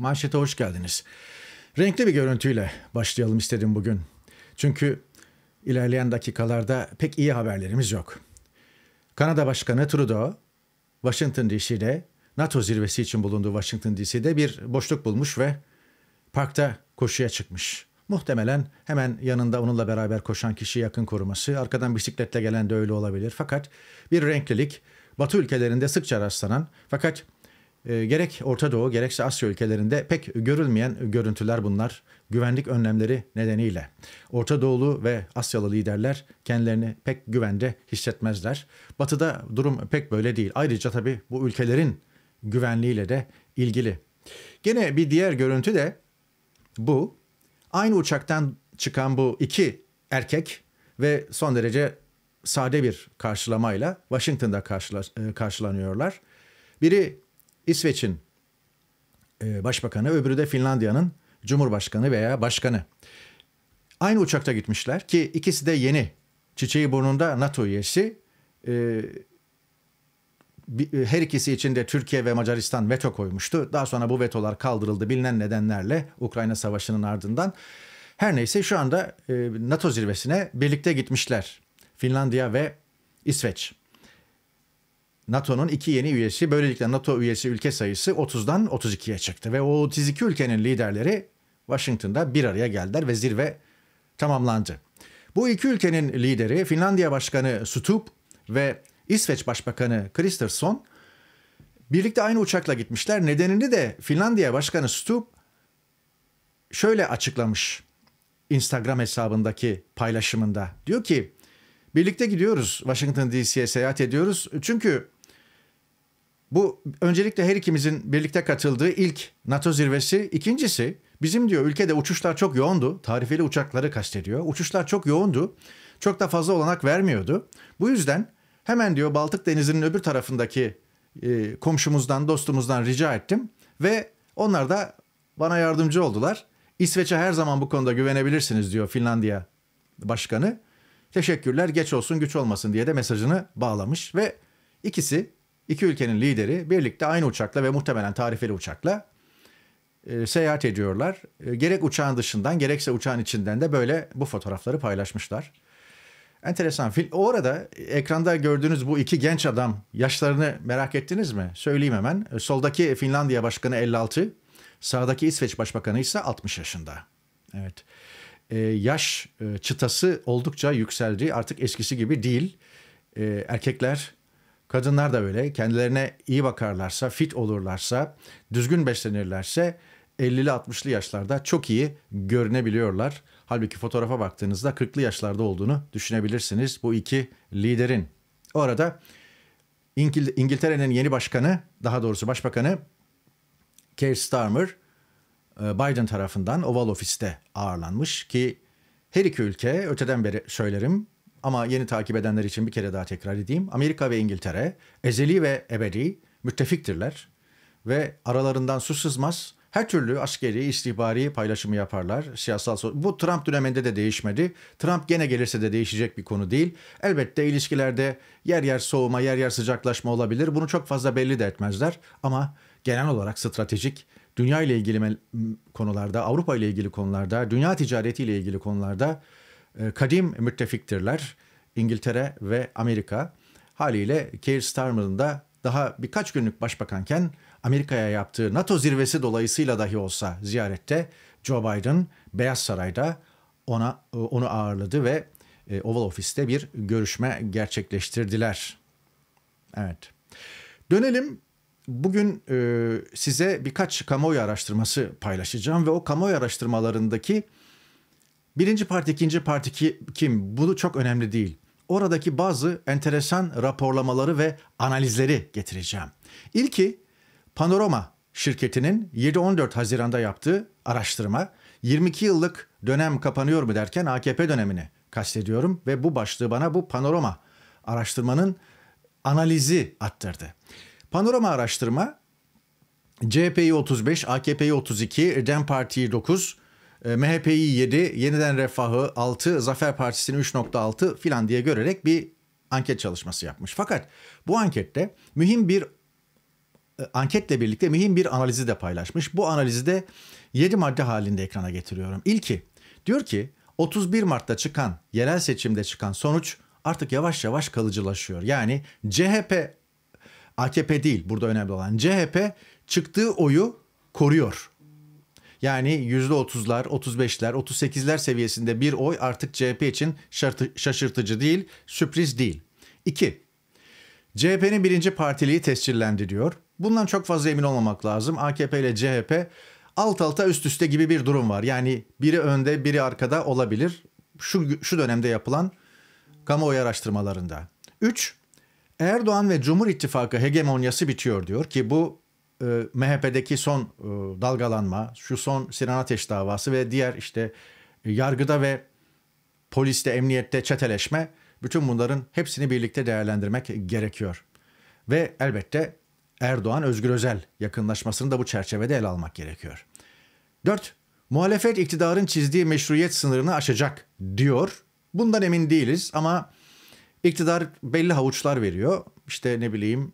Manşete hoş geldiniz. Renkli bir görüntüyle başlayalım istedim bugün. Çünkü ilerleyen dakikalarda pek iyi haberlerimiz yok. Kanada Başkanı Trudeau, Washington DC'de NATO zirvesi için bulunduğu Washington DC'de bir boşluk bulmuş ve parkta koşuya çıkmış. Muhtemelen hemen yanında onunla beraber koşan kişi yakın koruması, arkadan bisikletle gelen de öyle olabilir. Fakat bir renklilik Batı ülkelerinde sıkça rastlanan fakat ee, gerek Orta Doğu gerekse Asya ülkelerinde pek görülmeyen görüntüler bunlar güvenlik önlemleri nedeniyle. Orta Doğulu ve Asyalı liderler kendilerini pek güvende hissetmezler. Batı'da durum pek böyle değil. Ayrıca tabii bu ülkelerin güvenliğiyle de ilgili. Gene bir diğer görüntü de bu. Aynı uçaktan çıkan bu iki erkek ve son derece sade bir karşılamayla Washington'da e, karşılanıyorlar. Biri İsveç'in e, başbakanı, öbürü de Finlandiya'nın cumhurbaşkanı veya başkanı. Aynı uçakta gitmişler ki ikisi de yeni çiçeği burnunda NATO üyesi. E, e, her ikisi için de Türkiye ve Macaristan veto koymuştu. Daha sonra bu vetolar kaldırıldı bilinen nedenlerle Ukrayna Savaşı'nın ardından. Her neyse şu anda NATO zirvesine birlikte gitmişler. Finlandiya ve İsveç. NATO'nun iki yeni üyesi böylelikle NATO üyesi ülke sayısı 30'dan 32'ye çıktı ve o 32 ülkenin liderleri Washington'da bir araya geldiler ve zirve tamamlandı. Bu iki ülkenin lideri Finlandiya Başkanı Stubb ve İsveç Başbakanı Kristersson birlikte aynı uçakla gitmişler. Nedenini de Finlandiya Başkanı Stubb şöyle açıklamış Instagram hesabındaki paylaşımında. Diyor ki birlikte gidiyoruz Washington DC'ye seyahat ediyoruz. Çünkü bu öncelikle her ikimizin birlikte katıldığı ilk NATO zirvesi. İkincisi bizim diyor ülkede uçuşlar çok yoğundu. Tarifeli uçakları kastediyor. Uçuşlar çok yoğundu. Çok da fazla olanak vermiyordu. Bu yüzden hemen diyor Baltık Denizi'nin öbür tarafındaki e, komşumuzdan, dostumuzdan rica ettim. Ve onlar da bana yardımcı oldular. İsveç'e her zaman bu konuda güvenebilirsiniz diyor Finlandiya Başkanı. Teşekkürler geç olsun güç olmasın diye de mesajını bağlamış ve ikisi İki ülkenin lideri birlikte aynı uçakla ve muhtemelen tarifeli uçakla e, seyahat ediyorlar. E, gerek uçağın dışından gerekse uçağın içinden de böyle bu fotoğrafları paylaşmışlar. Enteresan. O arada ekranda gördüğünüz bu iki genç adam yaşlarını merak ettiniz mi? Söyleyeyim hemen. E, soldaki Finlandiya Başkanı 56, sağdaki İsveç Başbakanı ise 60 yaşında. Evet. Ee, yaş e, çıtası oldukça yükseldi. Artık eskisi gibi değil. Ee, erkekler Kadınlar da böyle kendilerine iyi bakarlarsa, fit olurlarsa, düzgün beslenirlerse 50'li 60'lı yaşlarda çok iyi görünebiliyorlar. Halbuki fotoğrafa baktığınızda 40'lı yaşlarda olduğunu düşünebilirsiniz bu iki liderin. Orada İngil İngiltere'nin yeni başkanı, daha doğrusu başbakanı Keir Starmer e, Biden tarafından Oval Ofis'te ağırlanmış ki her iki ülke öteden beri söylerim ama yeni takip edenler için bir kere daha tekrar edeyim. Amerika ve İngiltere ezeli ve ebedi müttefiktirler ve aralarından su sızmaz. Her türlü askeri, istihbari paylaşımı yaparlar. Siyasal bu Trump döneminde de değişmedi. Trump gene gelirse de değişecek bir konu değil. Elbette ilişkilerde yer yer soğuma, yer yer sıcaklaşma olabilir. Bunu çok fazla belli de etmezler ama genel olarak stratejik dünya ile ilgili konularda, Avrupa ile ilgili konularda, dünya ticareti ile ilgili konularda ee, kadim müttefiktirler İngiltere ve Amerika. Haliyle Keir Starmer'ın da daha birkaç günlük başbakanken Amerika'ya yaptığı NATO zirvesi dolayısıyla dahi olsa ziyarette Joe Biden Beyaz Saray'da ona onu ağırladı ve e, Oval Office'te bir görüşme gerçekleştirdiler. Evet. Dönelim bugün e, size birkaç kamuoyu araştırması paylaşacağım ve o kamuoyu araştırmalarındaki Birinci parti, ikinci parti ki, kim? Bu çok önemli değil. Oradaki bazı enteresan raporlamaları ve analizleri getireceğim. İlki Panorama şirketinin 7-14 Haziran'da yaptığı araştırma 22 yıllık dönem kapanıyor mu derken AKP dönemini kastediyorum ve bu başlığı bana bu panorama araştırmanın analizi attırdı. Panorama araştırma CHP'yi 35, AKP'yi 32, DEM Parti'yi 9, ee, MHP'yi 7, yeniden refahı 6, Zafer Partisi'ni 3.6 filan diye görerek bir anket çalışması yapmış. Fakat bu ankette mühim bir e, anketle birlikte mühim bir analizi de paylaşmış. Bu analizi de 7 madde halinde ekrana getiriyorum. İlki diyor ki 31 Mart'ta çıkan yerel seçimde çıkan sonuç artık yavaş yavaş kalıcılaşıyor. Yani CHP AKP değil burada önemli olan CHP çıktığı oyu koruyor. Yani %30'lar, 35'ler, 38'ler seviyesinde bir oy artık CHP için şaşırtıcı değil, sürpriz değil. 2. CHP'nin birinci partiliği tescillendi diyor. Bundan çok fazla emin olmamak lazım. AKP ile CHP alt alta üst üste gibi bir durum var. Yani biri önde biri arkada olabilir. Şu, şu dönemde yapılan kamuoyu araştırmalarında. 3. Erdoğan ve Cumhur İttifakı hegemonyası bitiyor diyor ki bu e, MHP'deki son e, dalgalanma, şu son Sinan Ateş davası ve diğer işte e, yargıda ve poliste, emniyette çeteleşme bütün bunların hepsini birlikte değerlendirmek gerekiyor. Ve elbette Erdoğan Özgür Özel yakınlaşmasını da bu çerçevede ele almak gerekiyor. 4. Muhalefet iktidarın çizdiği meşruiyet sınırını aşacak diyor. Bundan emin değiliz ama iktidar belli havuçlar veriyor. İşte ne bileyim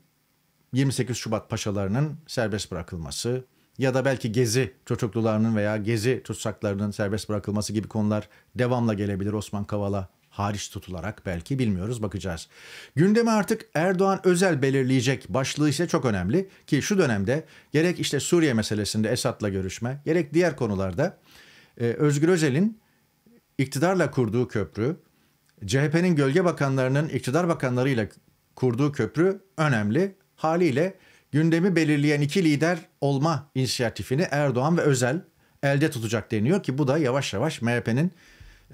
28 Şubat paşalarının serbest bırakılması ya da belki gezi çocuklularının veya gezi tutsaklarının serbest bırakılması gibi konular devamla gelebilir Osman Kavala hariç tutularak belki bilmiyoruz bakacağız. Gündemi artık Erdoğan özel belirleyecek başlığı ise çok önemli ki şu dönemde gerek işte Suriye meselesinde Esad'la görüşme gerek diğer konularda e, Özgür Özel'in iktidarla kurduğu köprü, CHP'nin gölge bakanlarının iktidar bakanlarıyla kurduğu köprü önemli Haliyle gündemi belirleyen iki lider olma inisiyatifini Erdoğan ve Özel elde tutacak deniyor ki bu da yavaş yavaş MHP'nin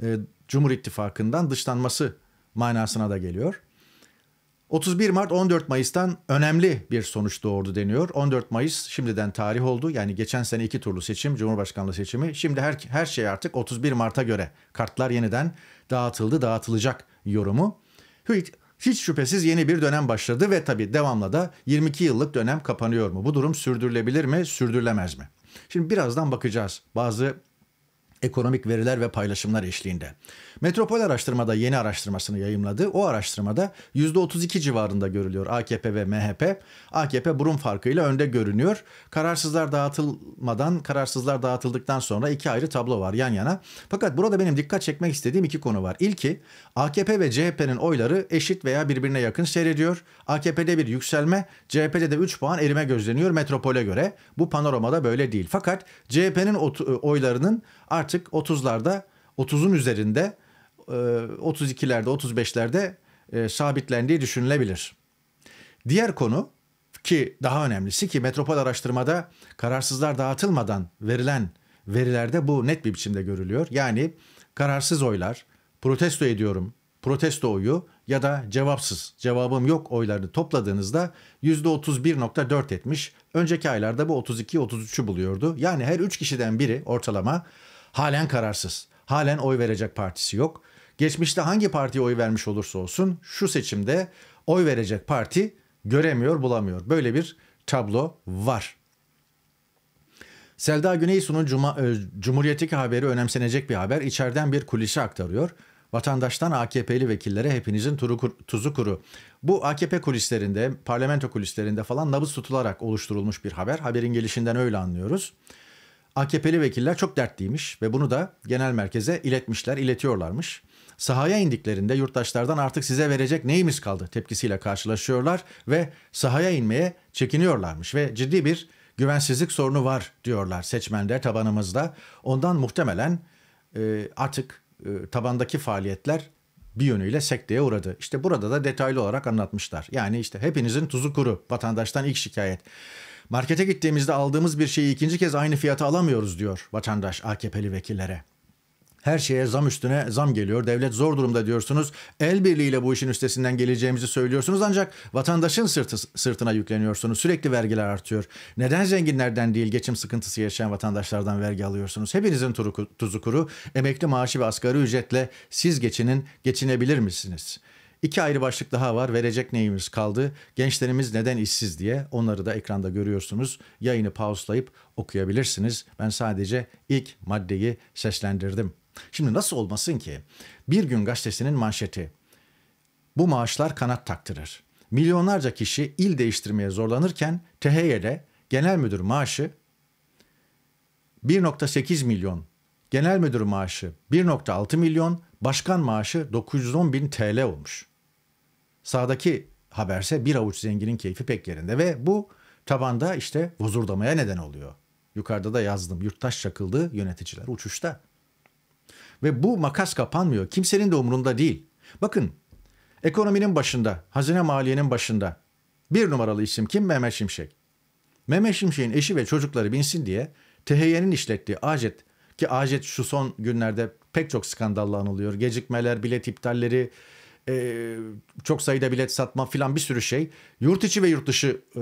e, Cumhur İttifakı'ndan dışlanması manasına da geliyor. 31 Mart 14 Mayıs'tan önemli bir sonuç doğurdu deniyor. 14 Mayıs şimdiden tarih oldu. Yani geçen sene iki turlu seçim, Cumhurbaşkanlığı seçimi. Şimdi her, her şey artık 31 Mart'a göre. Kartlar yeniden dağıtıldı, dağıtılacak yorumu. Hiç şüphesiz yeni bir dönem başladı ve tabii devamla da 22 yıllık dönem kapanıyor mu? Bu durum sürdürülebilir mi, sürdürülemez mi? Şimdi birazdan bakacağız. Bazı ekonomik veriler ve paylaşımlar eşliğinde. Metropol araştırmada yeni araştırmasını yayımladı. O araştırmada %32 civarında görülüyor AKP ve MHP. AKP burun farkıyla önde görünüyor. Kararsızlar dağıtılmadan, kararsızlar dağıtıldıktan sonra iki ayrı tablo var yan yana. Fakat burada benim dikkat çekmek istediğim iki konu var. İlki AKP ve CHP'nin oyları eşit veya birbirine yakın seyrediyor. AKP'de bir yükselme, CHP'de de 3 puan erime gözleniyor metropole göre. Bu panoramada böyle değil. Fakat CHP'nin oylarının artık 30'larda 30'un üzerinde 32'lerde e, 35'lerde e, sabitlendiği düşünülebilir. Diğer konu ki daha önemlisi ki metropol araştırmada kararsızlar dağıtılmadan verilen verilerde bu net bir biçimde görülüyor. Yani kararsız oylar, protesto ediyorum, protesto oyu ya da cevapsız, cevabım yok oylarını topladığınızda %31.4 etmiş. Önceki aylarda bu 32-33'ü buluyordu. Yani her 3 kişiden biri ortalama halen kararsız. Halen oy verecek partisi yok. Geçmişte hangi partiye oy vermiş olursa olsun şu seçimde oy verecek parti göremiyor, bulamıyor. Böyle bir tablo var. Selda Güneysu'nun Cuma, e, Cumhuriyet'teki haberi önemsenecek bir haber. İçeriden bir kulise aktarıyor. Vatandaştan AKP'li vekillere hepinizin turu, tuzu kuru. Bu AKP kulislerinde, parlamento kulislerinde falan nabız tutularak oluşturulmuş bir haber. Haberin gelişinden öyle anlıyoruz. AKP'li vekiller çok dertliymiş ve bunu da genel merkeze iletmişler, iletiyorlarmış. Sahaya indiklerinde yurttaşlardan artık size verecek neyimiz kaldı tepkisiyle karşılaşıyorlar ve sahaya inmeye çekiniyorlarmış ve ciddi bir güvensizlik sorunu var diyorlar seçmenler tabanımızda. Ondan muhtemelen e, artık e, tabandaki faaliyetler bir yönüyle sekteye uğradı. İşte burada da detaylı olarak anlatmışlar. Yani işte hepinizin tuzu kuru vatandaştan ilk şikayet. Markete gittiğimizde aldığımız bir şeyi ikinci kez aynı fiyata alamıyoruz diyor vatandaş AKP'li vekillere. Her şeye zam üstüne zam geliyor. Devlet zor durumda diyorsunuz. El birliğiyle bu işin üstesinden geleceğimizi söylüyorsunuz ancak vatandaşın sırtı, sırtına yükleniyorsunuz. Sürekli vergiler artıyor. Neden zenginlerden değil geçim sıkıntısı yaşayan vatandaşlardan vergi alıyorsunuz? Hepinizin tuzu kuru. Emekli maaşı ve asgari ücretle siz geçinin, geçinebilir misiniz? İki ayrı başlık daha var. Verecek neyimiz kaldı? Gençlerimiz neden işsiz diye. Onları da ekranda görüyorsunuz. Yayını pauslayıp okuyabilirsiniz. Ben sadece ilk maddeyi seslendirdim. Şimdi nasıl olmasın ki? Bir gün gazetesinin manşeti. Bu maaşlar kanat taktırır. Milyonlarca kişi il değiştirmeye zorlanırken THY'de genel müdür maaşı 1.8 milyon, genel müdür maaşı 1.6 milyon, başkan maaşı 910 bin TL olmuş. Sağdaki haberse bir avuç zenginin keyfi pek yerinde ve bu tabanda işte vuzurdamaya neden oluyor. Yukarıda da yazdım yurttaş çakıldı yöneticiler uçuşta. Ve bu makas kapanmıyor kimsenin de umurunda değil. Bakın ekonominin başında hazine maliyenin başında bir numaralı isim kim Mehmet Şimşek. Mehmet Şimşek'in eşi ve çocukları binsin diye THY'nin işlettiği Acet ki Acet şu son günlerde pek çok skandalla anılıyor. Gecikmeler, bilet iptalleri, e, çok sayıda bilet satma filan bir sürü şey. Yurt içi ve yurt dışı e,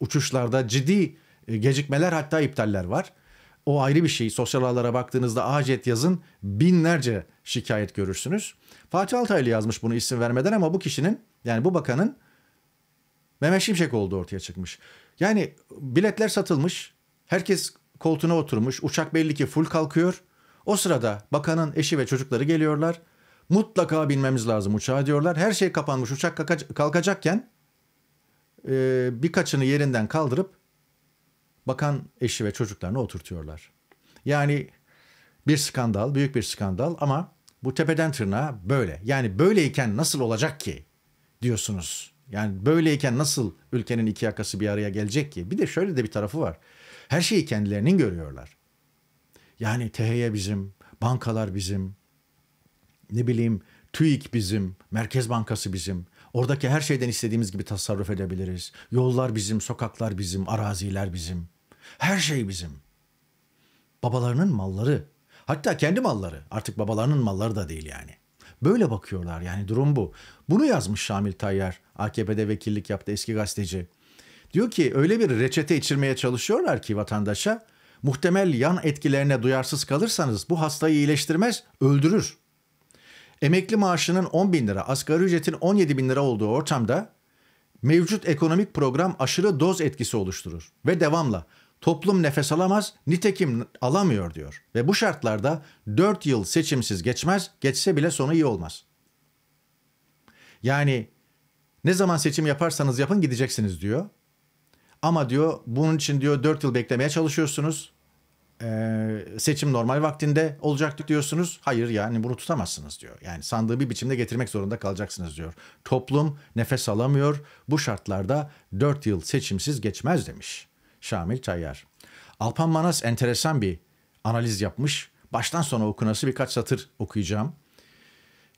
uçuşlarda ciddi e, gecikmeler hatta iptaller var. O ayrı bir şey. Sosyal ağlara baktığınızda acet yazın binlerce şikayet görürsünüz. Fatih Altaylı yazmış bunu isim vermeden ama bu kişinin yani bu bakanın Mehmet Şimşek olduğu ortaya çıkmış. Yani biletler satılmış. Herkes koltuğuna oturmuş. Uçak belli ki full kalkıyor. O sırada bakanın eşi ve çocukları geliyorlar. Mutlaka binmemiz lazım uçağa diyorlar. Her şey kapanmış uçak kalkacakken e, birkaçını yerinden kaldırıp bakan eşi ve çocuklarını oturtuyorlar. Yani bir skandal, büyük bir skandal ama bu tepeden tırnağa böyle. Yani böyleyken nasıl olacak ki diyorsunuz. Yani böyleyken nasıl ülkenin iki yakası bir araya gelecek ki? Bir de şöyle de bir tarafı var. Her şeyi kendilerinin görüyorlar. Yani THY bizim, bankalar bizim, ne bileyim TÜİK bizim, Merkez Bankası bizim. Oradaki her şeyden istediğimiz gibi tasarruf edebiliriz. Yollar bizim, sokaklar bizim, araziler bizim. Her şey bizim. Babalarının malları. Hatta kendi malları. Artık babalarının malları da değil yani. Böyle bakıyorlar yani durum bu. Bunu yazmış Şamil Tayyar. AKP'de vekillik yaptı eski gazeteci. Diyor ki öyle bir reçete içirmeye çalışıyorlar ki vatandaşa muhtemel yan etkilerine duyarsız kalırsanız bu hastayı iyileştirmez, öldürür. Emekli maaşının 10 bin lira, asgari ücretin 17 bin lira olduğu ortamda mevcut ekonomik program aşırı doz etkisi oluşturur ve devamla toplum nefes alamaz, nitekim alamıyor diyor. Ve bu şartlarda 4 yıl seçimsiz geçmez, geçse bile sonu iyi olmaz. Yani ne zaman seçim yaparsanız yapın gideceksiniz diyor. Ama diyor bunun için diyor 4 yıl beklemeye çalışıyorsunuz. Ee, seçim normal vaktinde olacaktı diyorsunuz. Hayır yani bunu tutamazsınız diyor. Yani sandığı bir biçimde getirmek zorunda kalacaksınız diyor. Toplum nefes alamıyor. Bu şartlarda 4 yıl seçimsiz geçmez demiş Şamil Tayyar. Alpan Manas enteresan bir analiz yapmış. Baştan sona okunası birkaç satır okuyacağım.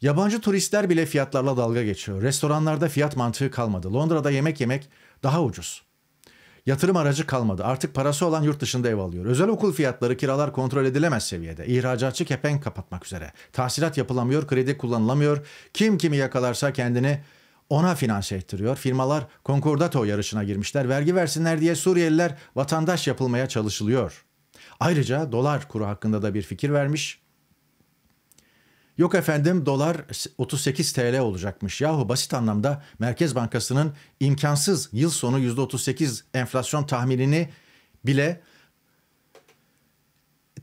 Yabancı turistler bile fiyatlarla dalga geçiyor. Restoranlarda fiyat mantığı kalmadı. Londra'da yemek yemek daha ucuz. Yatırım aracı kalmadı. Artık parası olan yurt dışında ev alıyor. Özel okul fiyatları, kiralar kontrol edilemez seviyede. İhracatçı kepenk kapatmak üzere. Tahsilat yapılamıyor, kredi kullanılamıyor. Kim kimi yakalarsa kendini ona finanse ettiriyor. Firmalar konkordato yarışına girmişler. Vergi versinler diye Suriyeliler vatandaş yapılmaya çalışılıyor. Ayrıca dolar kuru hakkında da bir fikir vermiş. Yok efendim dolar 38 TL olacakmış. Yahu basit anlamda Merkez Bankası'nın imkansız yıl sonu %38 enflasyon tahminini bile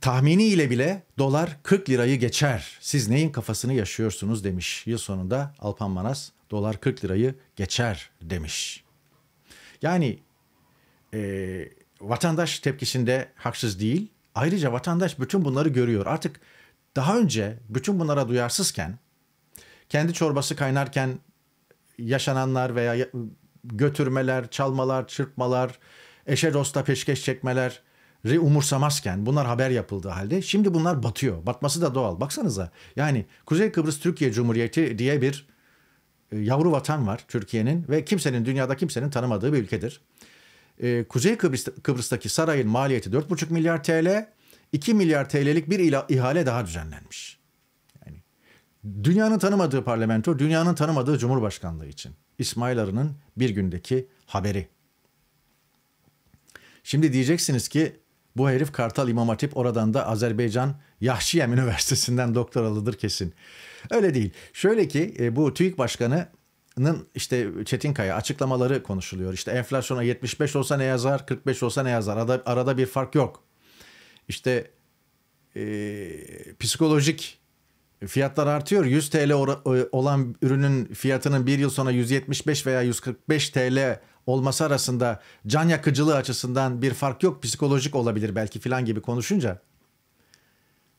tahmini ile bile dolar 40 lirayı geçer. Siz neyin kafasını yaşıyorsunuz demiş. Yıl sonunda Alpan Manas dolar 40 lirayı geçer demiş. Yani e, vatandaş tepkisinde haksız değil. Ayrıca vatandaş bütün bunları görüyor. Artık daha önce bütün bunlara duyarsızken kendi çorbası kaynarken yaşananlar veya götürmeler, çalmalar, çırpmalar, eşe dosta peşkeş çekmeler umursamazken bunlar haber yapıldığı halde şimdi bunlar batıyor. Batması da doğal. Baksanıza yani Kuzey Kıbrıs Türkiye Cumhuriyeti diye bir e, yavru vatan var Türkiye'nin ve kimsenin dünyada kimsenin tanımadığı bir ülkedir. E, Kuzey Kıbrıs'taki sarayın maliyeti 4,5 milyar TL. 2 milyar TL'lik bir ihale daha düzenlenmiş. Yani dünyanın tanımadığı parlamento, dünyanın tanımadığı cumhurbaşkanlığı için. İsmail Arı'nın bir gündeki haberi. Şimdi diyeceksiniz ki bu herif Kartal İmam Hatip oradan da Azerbaycan Yahşiyem Üniversitesi'nden doktoralıdır kesin. Öyle değil. Şöyle ki e, bu TÜİK Başkanı Nın işte Çetin Kaya açıklamaları konuşuluyor. İşte enflasyona 75 olsa ne yazar, 45 olsa ne yazar? Arada, arada bir fark yok işte e, psikolojik fiyatlar artıyor. 100 TL e, olan ürünün fiyatının bir yıl sonra 175 veya 145 TL olması arasında can yakıcılığı açısından bir fark yok. Psikolojik olabilir belki filan gibi konuşunca.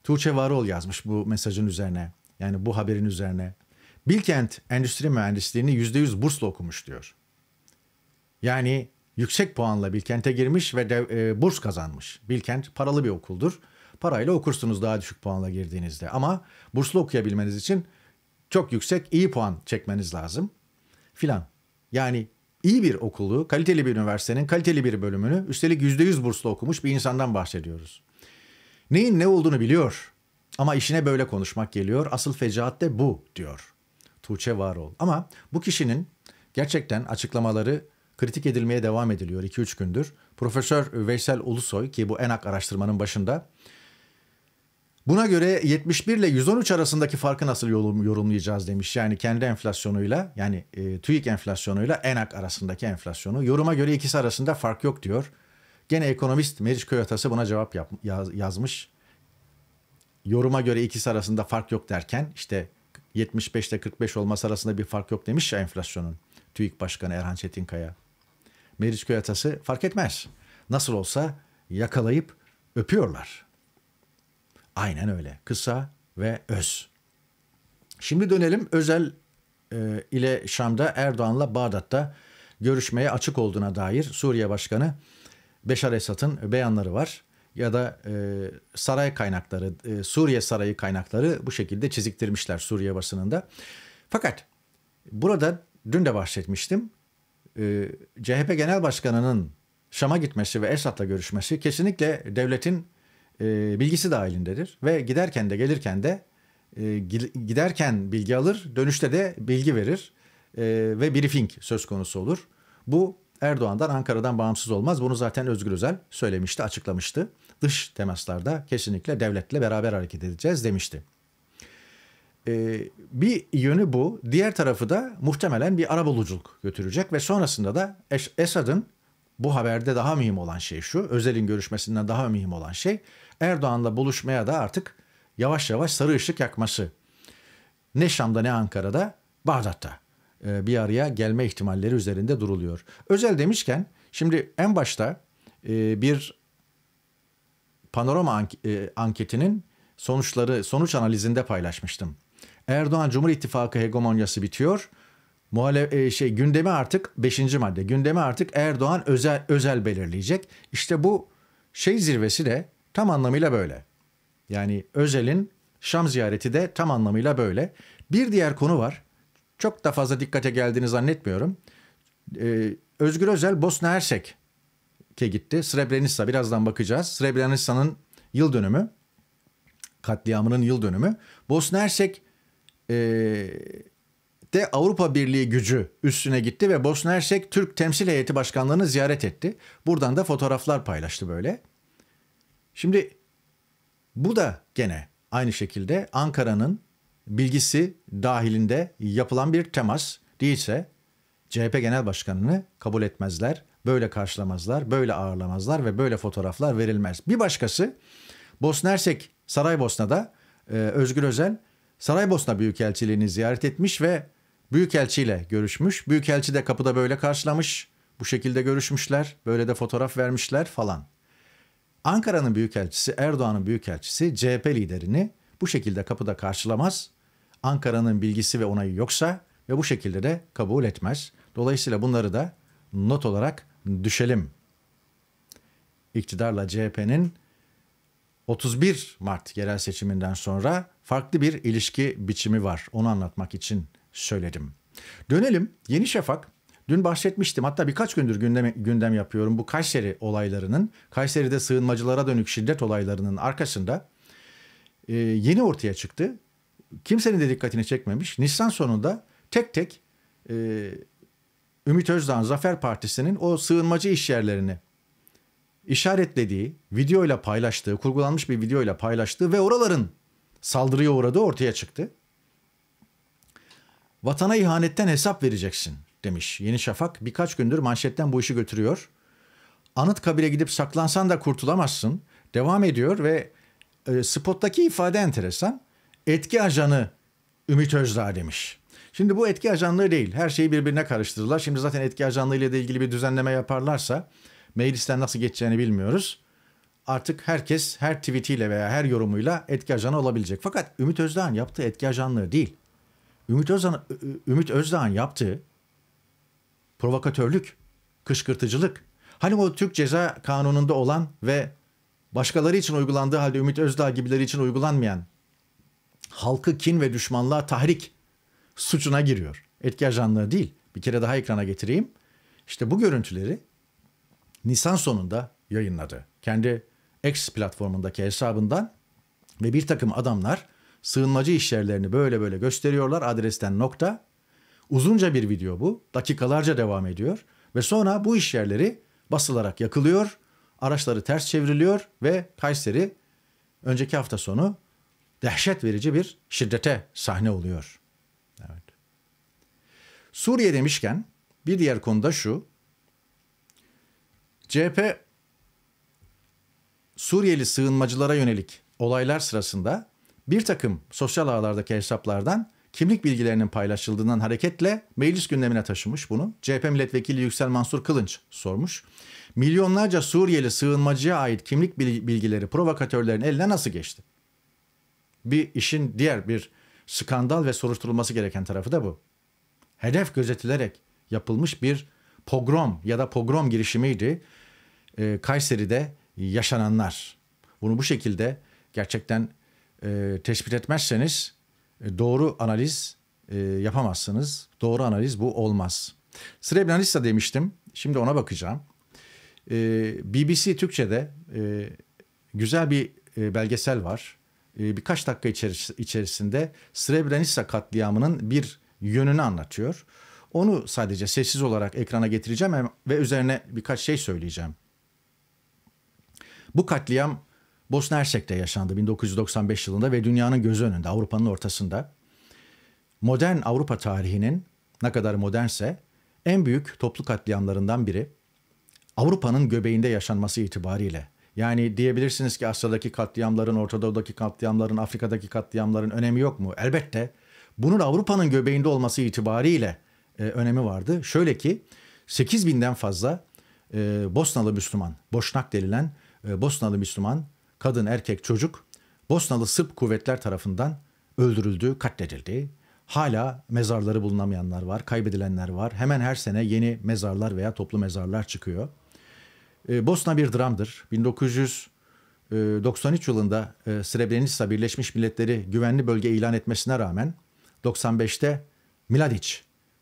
Tuğçe Varol yazmış bu mesajın üzerine. Yani bu haberin üzerine. Bilkent Endüstri Mühendisliğini %100 bursla okumuş diyor. Yani yüksek puanla Bilkent'e girmiş ve de, e, burs kazanmış. Bilkent paralı bir okuldur. Parayla okursunuz daha düşük puanla girdiğinizde. Ama burslu okuyabilmeniz için çok yüksek iyi puan çekmeniz lazım filan. Yani iyi bir okulu, kaliteli bir üniversitenin kaliteli bir bölümünü üstelik %100 burslu okumuş bir insandan bahsediyoruz. Neyin ne olduğunu biliyor ama işine böyle konuşmak geliyor. Asıl fecaat de bu diyor Tuğçe Varol. Ama bu kişinin gerçekten açıklamaları kritik edilmeye devam ediliyor 2-3 gündür. Profesör Veysel Ulusoy ki bu ENAK araştırmanın başında Buna göre 71 ile 113 arasındaki farkı nasıl yorumlayacağız demiş. Yani kendi enflasyonuyla yani e, TÜİK enflasyonuyla ENAK arasındaki enflasyonu. Yoruma göre ikisi arasında fark yok diyor. Gene ekonomist Meriç Köyatası buna cevap yap, yaz, yazmış. Yoruma göre ikisi arasında fark yok derken işte 75 ile 45 olması arasında bir fark yok demiş ya enflasyonun. TÜİK Başkanı Erhan Çetinkaya. Meriçköy atası fark etmez. Nasıl olsa yakalayıp öpüyorlar. Aynen öyle. Kısa ve öz. Şimdi dönelim özel e, ile Şam'da Erdoğan'la Bağdat'ta görüşmeye açık olduğuna dair Suriye Başkanı Beşar Esad'ın beyanları var. Ya da e, saray kaynakları, e, Suriye sarayı kaynakları bu şekilde çiziktirmişler Suriye basınında. Fakat burada dün de bahsetmiştim e, ee, CHP Genel Başkanı'nın Şam'a gitmesi ve Esad'la görüşmesi kesinlikle devletin e, bilgisi dahilindedir. Ve giderken de gelirken de e, giderken bilgi alır, dönüşte de bilgi verir e, ve briefing söz konusu olur. Bu Erdoğan'dan Ankara'dan bağımsız olmaz. Bunu zaten Özgür Özel söylemişti, açıklamıştı. Dış temaslarda kesinlikle devletle beraber hareket edeceğiz demişti. Ee, bir yönü bu. Diğer tarafı da muhtemelen bir arabuluculuk götürecek ve sonrasında da es- Esad'ın bu haberde daha mühim olan şey şu. Özel'in görüşmesinden daha mühim olan şey Erdoğan'la buluşmaya da artık yavaş yavaş sarı ışık yakması. Ne Şam'da ne Ankara'da Bağdat'ta ee, bir araya gelme ihtimalleri üzerinde duruluyor. Özel demişken şimdi en başta e, bir panorama e, anketinin sonuçları sonuç analizinde paylaşmıştım. Erdoğan Cumhur İttifakı hegemonyası bitiyor. Muhalef e, şey gündemi artık 5. madde. Gündemi artık Erdoğan özel özel belirleyecek. İşte bu şey zirvesi de tam anlamıyla böyle. Yani Özel'in Şam ziyareti de tam anlamıyla böyle. Bir diğer konu var. Çok da fazla dikkate geldiğini zannetmiyorum. Ee, Özgür Özel Bosna Hersek'e gitti. Srebrenica birazdan bakacağız. Srebrenica'nın yıl dönümü. Katliamının yıl dönümü. Bosna Hersek e, de Avrupa Birliği gücü üstüne gitti ve Bosna Hersek Türk Temsil Heyeti Başkanlığı'nı ziyaret etti. Buradan da fotoğraflar paylaştı böyle. Şimdi bu da gene aynı şekilde Ankara'nın bilgisi dahilinde yapılan bir temas değilse CHP Genel Başkanı'nı kabul etmezler, böyle karşılamazlar, böyle ağırlamazlar ve böyle fotoğraflar verilmez. Bir başkası Bosna Hersek Saraybosna'da e, Özgür Özel Saraybosna Büyükelçiliğini ziyaret etmiş ve Büyükelçiyle görüşmüş. Büyükelçi de kapıda böyle karşılamış. Bu şekilde görüşmüşler. Böyle de fotoğraf vermişler falan. Ankara'nın büyükelçisi, Erdoğan'ın büyükelçisi CHP liderini bu şekilde kapıda karşılamaz. Ankara'nın bilgisi ve onayı yoksa ve bu şekilde de kabul etmez. Dolayısıyla bunları da not olarak düşelim. İktidarla CHP'nin 31 Mart yerel seçiminden sonra farklı bir ilişki biçimi var. Onu anlatmak için söyledim. Dönelim Yeni Şafak. Dün bahsetmiştim hatta birkaç gündür gündem, gündem yapıyorum bu Kayseri olaylarının. Kayseri'de sığınmacılara dönük şiddet olaylarının arkasında e, yeni ortaya çıktı. Kimsenin de dikkatini çekmemiş. Nisan sonunda tek tek e, Ümit Özdağ'ın Zafer Partisi'nin o sığınmacı işyerlerini işaretlediği, videoyla paylaştığı, kurgulanmış bir videoyla paylaştığı ve oraların saldırıya uğradığı ortaya çıktı. Vatana ihanetten hesap vereceksin demiş Yeni Şafak. Birkaç gündür manşetten bu işi götürüyor. Anıt kabire gidip saklansan da kurtulamazsın. Devam ediyor ve e, spottaki ifade enteresan. Etki ajanı Ümit Özdağ demiş. Şimdi bu etki ajanlığı değil. Her şeyi birbirine karıştırdılar. Şimdi zaten etki ajanlığı ile ilgili bir düzenleme yaparlarsa meclisten nasıl geçeceğini bilmiyoruz artık herkes her tweetiyle veya her yorumuyla etki ajanı olabilecek. Fakat Ümit Özdağ'ın yaptığı etki ajanlığı değil. Ümit Özdağ, Ümit Özdağ'ın yaptığı provokatörlük, kışkırtıcılık. Hani o Türk Ceza Kanunu'nda olan ve başkaları için uygulandığı halde Ümit Özdağ gibileri için uygulanmayan halkı kin ve düşmanlığa tahrik suçuna giriyor. Etki ajanlığı değil. Bir kere daha ekrana getireyim. İşte bu görüntüleri Nisan sonunda yayınladı. Kendi X platformundaki hesabından ve bir takım adamlar sığınmacı işyerlerini böyle böyle gösteriyorlar adresten nokta. Uzunca bir video bu. Dakikalarca devam ediyor. Ve sonra bu işyerleri basılarak yakılıyor. Araçları ters çevriliyor ve Kayseri önceki hafta sonu dehşet verici bir şiddete sahne oluyor. Evet. Suriye demişken bir diğer konuda şu. CHP Suriyeli sığınmacılara yönelik olaylar sırasında bir takım sosyal ağlardaki hesaplardan kimlik bilgilerinin paylaşıldığından hareketle meclis gündemine taşımış bunu. CHP milletvekili Yüksel Mansur Kılınç sormuş. Milyonlarca Suriyeli sığınmacıya ait kimlik bilgileri provokatörlerin eline nasıl geçti? Bir işin diğer bir skandal ve soruşturulması gereken tarafı da bu. Hedef gözetilerek yapılmış bir pogrom ya da pogrom girişimiydi. Ee, Kayseri'de yaşananlar. Bunu bu şekilde gerçekten e, tespit etmezseniz e, doğru analiz e, yapamazsınız. Doğru analiz bu olmaz. Srebrenica demiştim. Şimdi ona bakacağım. E, BBC Türkçe'de e, güzel bir e, belgesel var. E, birkaç dakika içeris- içerisinde Srebrenica katliamının bir yönünü anlatıyor. Onu sadece sessiz olarak ekrana getireceğim ve üzerine birkaç şey söyleyeceğim. Bu katliam Bosna Hersek'te yaşandı 1995 yılında ve dünyanın gözü önünde, Avrupa'nın ortasında. Modern Avrupa tarihinin ne kadar modernse en büyük toplu katliamlarından biri. Avrupa'nın göbeğinde yaşanması itibariyle. Yani diyebilirsiniz ki Asya'daki katliamların, Orta Doğu'daki katliamların, Afrika'daki katliamların önemi yok mu? Elbette. Bunun Avrupa'nın göbeğinde olması itibariyle e, önemi vardı. Şöyle ki 8 binden fazla e, Bosnalı Müslüman, Boşnak denilen ee, Bosnalı Müslüman, kadın, erkek, çocuk Bosnalı Sırp kuvvetler tarafından öldürüldü, katledildi. Hala mezarları bulunamayanlar var, kaybedilenler var. Hemen her sene yeni mezarlar veya toplu mezarlar çıkıyor. Ee, Bosna bir dramdır. 1993 e, yılında e, Srebrenica Birleşmiş Milletleri güvenli bölge ilan etmesine rağmen 95'te Miladic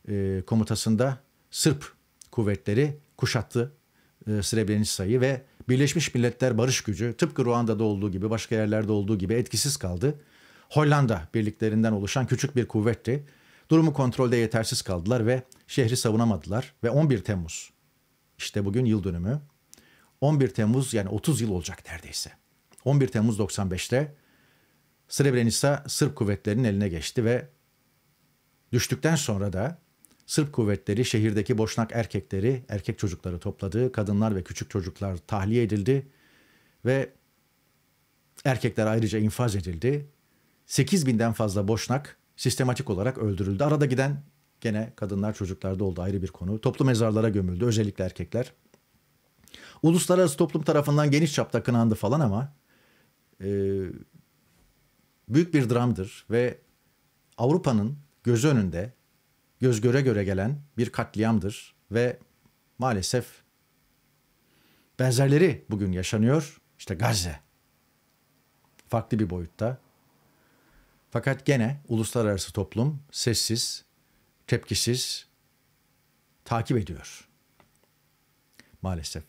e, komutasında Sırp kuvvetleri kuşattı Srebrenica'yı ve Birleşmiş Milletler barış gücü tıpkı Ruanda'da olduğu gibi başka yerlerde olduğu gibi etkisiz kaldı. Hollanda birliklerinden oluşan küçük bir kuvvetti. Durumu kontrolde yetersiz kaldılar ve şehri savunamadılar ve 11 Temmuz işte bugün yıl dönümü 11 Temmuz yani 30 yıl olacak neredeyse. 11 Temmuz 95'te Srebrenica Sırp kuvvetlerinin eline geçti ve düştükten sonra da Sırp kuvvetleri şehirdeki boşnak erkekleri, erkek çocukları topladı. Kadınlar ve küçük çocuklar tahliye edildi ve erkekler ayrıca infaz edildi. 8 binden fazla boşnak sistematik olarak öldürüldü. Arada giden gene kadınlar çocuklarda oldu ayrı bir konu. Toplu mezarlara gömüldü özellikle erkekler. Uluslararası toplum tarafından geniş çapta kınandı falan ama e, büyük bir dramdır ve Avrupa'nın gözü önünde göz göre göre gelen bir katliamdır ve maalesef benzerleri bugün yaşanıyor. İşte Gazze farklı bir boyutta. Fakat gene uluslararası toplum sessiz, tepkisiz takip ediyor. Maalesef.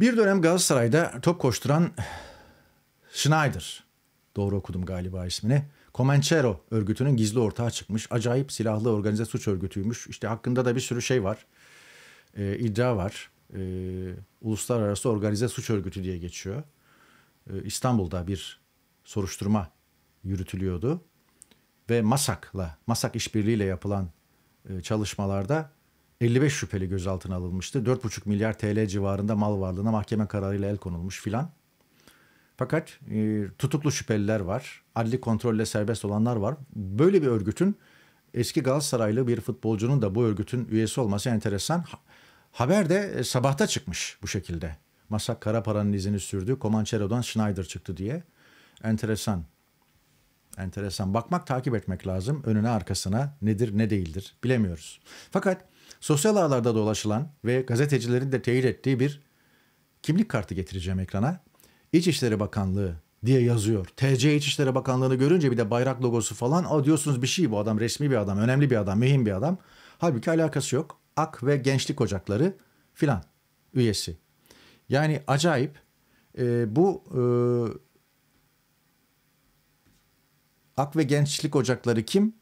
Bir dönem Galatasaray'da top koşturan Schneider, doğru okudum galiba ismini, Comanchero örgütünün gizli ortağı çıkmış. Acayip silahlı organize suç örgütüymüş. İşte hakkında da bir sürü şey var. E, iddia var. E, Uluslararası Organize Suç Örgütü diye geçiyor. E, İstanbul'da bir soruşturma yürütülüyordu. Ve MASAK'la, MASAK işbirliğiyle yapılan e, çalışmalarda 55 şüpheli gözaltına alınmıştı. 4,5 milyar TL civarında mal varlığına mahkeme kararıyla el konulmuş filan. Fakat e, tutuklu şüpheliler var. Adli kontrolle serbest olanlar var. Böyle bir örgütün eski Galatasaraylı bir futbolcunun da bu örgütün üyesi olması enteresan. haber de e, sabahta çıkmış bu şekilde. Masak Kara para'nın izini sürdü. Comanchero'dan Schneider çıktı diye. Enteresan. Enteresan. Bakmak, takip etmek lazım. Önüne, arkasına nedir, ne değildir bilemiyoruz. Fakat sosyal ağlarda dolaşılan ve gazetecilerin de teyit ettiği bir kimlik kartı getireceğim ekrana. İçişleri Bakanlığı diye yazıyor. TC İçişleri Bakanlığı'nı görünce bir de bayrak logosu falan. Aa diyorsunuz bir şey bu adam resmi bir adam, önemli bir adam, mühim bir adam. Halbuki alakası yok. AK ve Gençlik Ocakları filan üyesi. Yani acayip e, bu e, AK ve Gençlik Ocakları kim?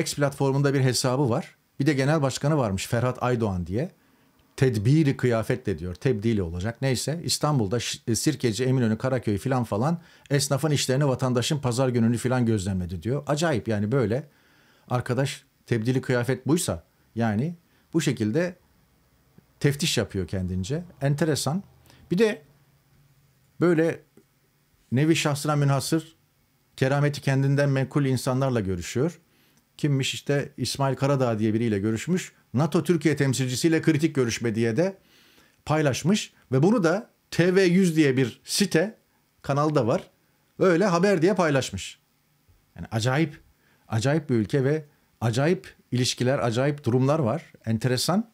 X platformunda bir hesabı var. Bir de genel başkanı varmış Ferhat Aydoğan diye tedbiri kıyafetle diyor. Tebdili olacak. Neyse İstanbul'da e, Sirkeci, Eminönü, Karaköy filan falan esnafın işlerini vatandaşın pazar gününü filan gözlemledi diyor. Acayip yani böyle arkadaş tebdili kıyafet buysa yani bu şekilde teftiş yapıyor kendince. Enteresan. Bir de böyle nevi şahsına münhasır kerameti kendinden menkul insanlarla görüşüyor. Kimmiş işte İsmail Karadağ diye biriyle görüşmüş. NATO Türkiye temsilcisiyle kritik görüşme diye de paylaşmış ve bunu da TV100 diye bir site kanalda var. Öyle haber diye paylaşmış. Yani acayip, acayip bir ülke ve acayip ilişkiler, acayip durumlar var. Enteresan.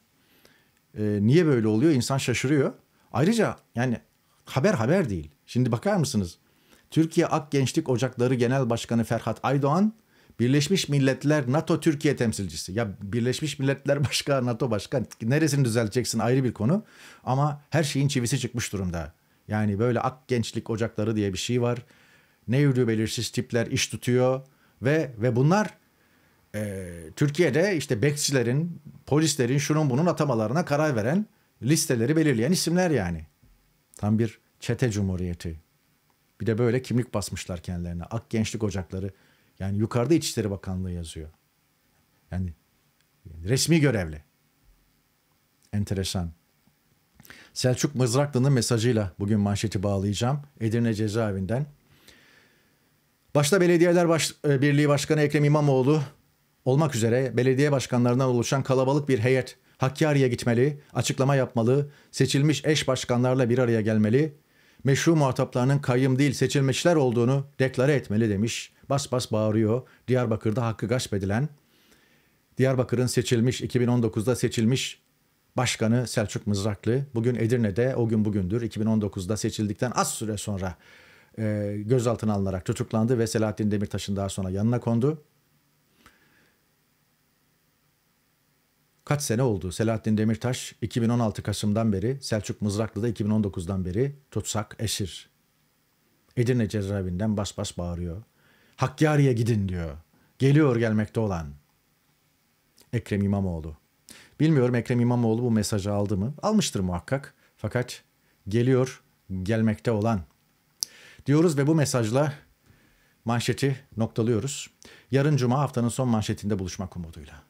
E, niye böyle oluyor? İnsan şaşırıyor. Ayrıca yani haber haber değil. Şimdi bakar mısınız? Türkiye Ak Gençlik Ocakları Genel Başkanı Ferhat Aydoğan Birleşmiş Milletler NATO Türkiye temsilcisi. Ya Birleşmiş Milletler başka, NATO başka. Neresini düzelteceksin ayrı bir konu. Ama her şeyin çivisi çıkmış durumda. Yani böyle ak gençlik ocakları diye bir şey var. Ne Nevri belirsiz tipler iş tutuyor ve ve bunlar e, Türkiye'de işte bekçilerin, polislerin şunun bunun atamalarına karar veren listeleri belirleyen isimler yani. Tam bir çete cumhuriyeti. Bir de böyle kimlik basmışlar kendilerine. Ak gençlik ocakları. Yani yukarıda İçişleri Bakanlığı yazıyor. Yani resmi görevli. Enteresan. Selçuk Mızraklı'nın mesajıyla bugün manşeti bağlayacağım. Edirne cezaevinden. Başta Belediyeler Baş e, Birliği Başkanı Ekrem İmamoğlu olmak üzere belediye başkanlarından oluşan kalabalık bir heyet Hakkari'ye gitmeli, açıklama yapmalı, seçilmiş eş başkanlarla bir araya gelmeli, meşru muhataplarının kayyım değil seçilmişler olduğunu deklare etmeli demiş bas bas bağırıyor. Diyarbakır'da hakkı gasp edilen, Diyarbakır'ın seçilmiş, 2019'da seçilmiş başkanı Selçuk Mızraklı. Bugün Edirne'de, o gün bugündür, 2019'da seçildikten az süre sonra e, gözaltına alınarak tutuklandı ve Selahattin Demirtaş'ın daha sonra yanına kondu. Kaç sene oldu? Selahattin Demirtaş 2016 Kasım'dan beri, Selçuk Mızraklı da 2019'dan beri tutsak, eşir. Edirne cezaevinden bas bas bağırıyor. Hakkari'ye gidin diyor. Geliyor gelmekte olan. Ekrem İmamoğlu. Bilmiyorum Ekrem İmamoğlu bu mesajı aldı mı? Almıştır muhakkak. Fakat geliyor gelmekte olan. Diyoruz ve bu mesajla manşeti noktalıyoruz. Yarın cuma haftanın son manşetinde buluşmak umuduyla.